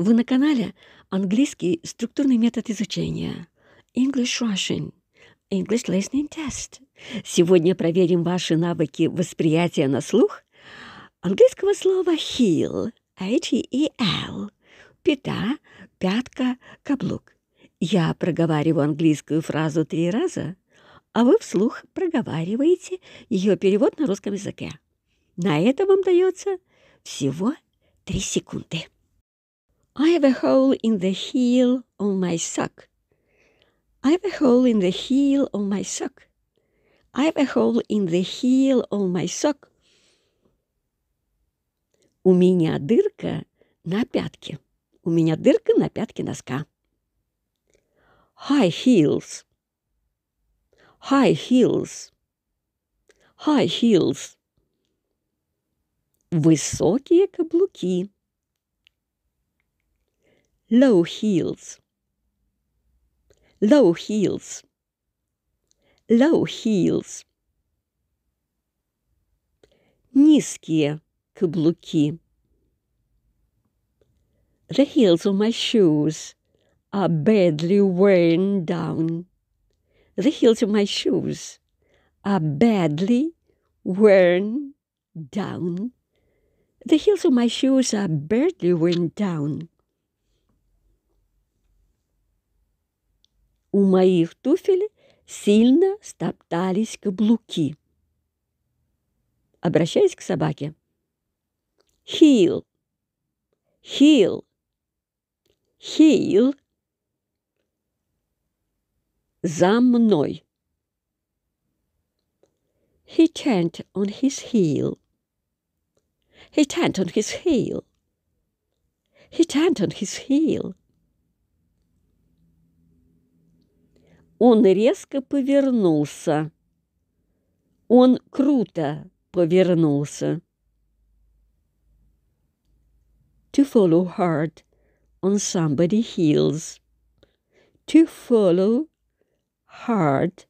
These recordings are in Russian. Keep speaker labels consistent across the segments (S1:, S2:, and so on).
S1: Вы на канале «Английский структурный метод изучения» English Russian English Listening Test. Сегодня проверим ваши навыки восприятия на слух английского слова heel H-E-E-L пята, пятка, каблук. Я проговариваю английскую фразу три раза, а вы вслух проговариваете ее перевод на русском языке. На это вам дается всего три секунды. I've a hole in the heel of my sock. I've a hole in the heel of my sock. I've a hole in the heel of my sock. У меня дырка на пятке. У меня дырка на пятке носка. High heels. High heels. High heels. Высокие каблуки. low heels, low heels, low heels. Низкие каблуки. The heels of my shoes are badly worn down. The heels of my shoes are badly worn down. The heels of my shoes are badly worn down. У моих туфель сильно стоптались каблуки. Обращаясь к собаке. Хил, хил, хил. За мной. He turned on his heel. He turned on his heel. He turned on his heel. Он резко повернулся. Он круто повернулся. To follow hard on somebody's heels. To follow hard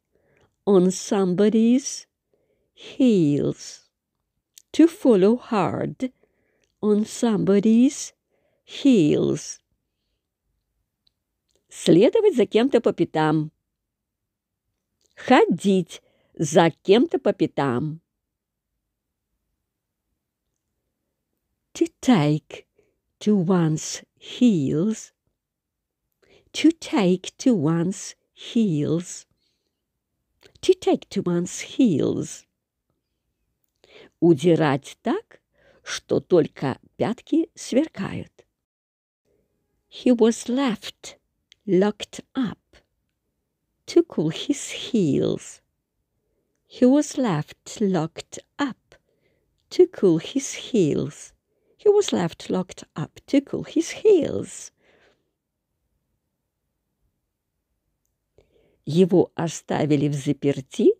S1: on somebody's heels. To follow hard on somebody's heels. Следовать за кем-то по пятам ходить за кем-то по пятам. To take to one's heels. To take to one's heels. To take to one's heels. Удирать так, что только пятки сверкают. He was left locked up. To cool his heels. He was left locked up, To cool his heels. He was left locked up, To cool his heels. Его оставили в заперти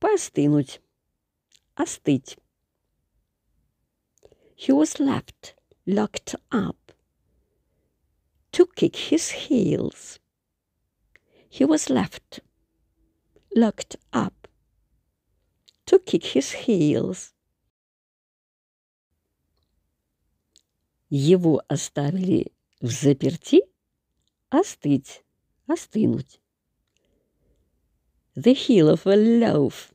S1: остыть. He was left locked up to kick his heels. he was left, locked up, to kick his heels. Его оставили в заперти остыть, остынуть. The heel of a loaf.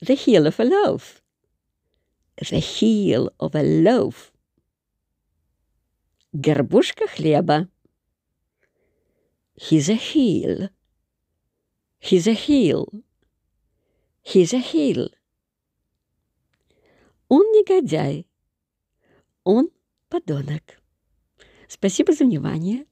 S1: The heel of a loaf. The heel of a loaf. Горбушка хлеба. He's a heel. He's a heel. He's a heel. Он негодяй. Он подонок. Спасибо за внимание.